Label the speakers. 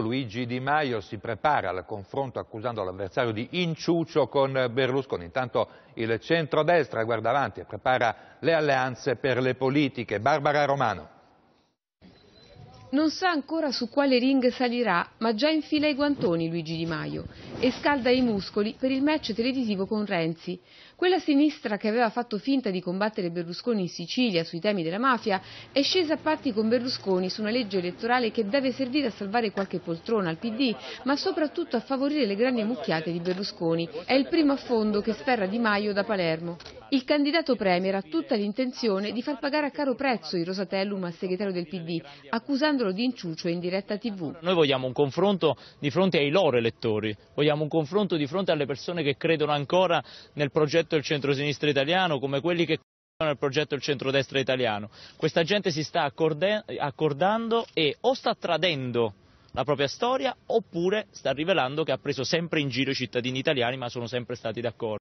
Speaker 1: Luigi Di Maio si prepara al confronto accusando l'avversario di inciuccio con Berlusconi. Intanto il centrodestra guarda avanti e prepara le alleanze per le politiche. Barbara Romano.
Speaker 2: Non sa ancora su quale ring salirà, ma già infila i guantoni Luigi Di Maio e scalda i muscoli per il match televisivo con Renzi. Quella sinistra che aveva fatto finta di combattere Berlusconi in Sicilia sui temi della mafia è scesa a parti con Berlusconi su una legge elettorale che deve servire a salvare qualche poltrona al PD, ma soprattutto a favorire le grandi mucchiate di Berlusconi. È il primo affondo che sferra Di Maio da Palermo. Il candidato Premier ha tutta l'intenzione di far pagare a caro prezzo il Rosatellum al segretario del PD, accusandolo di inciuccio in diretta TV.
Speaker 3: Noi vogliamo un confronto di fronte ai loro elettori, vogliamo un confronto di fronte alle persone che credono ancora nel progetto del centrosinistra italiano, come quelli che credono nel progetto del centrodestra italiano. Questa gente si sta accordando e o sta tradendo la propria storia oppure sta rivelando che ha preso sempre in giro i cittadini italiani ma sono sempre stati d'accordo.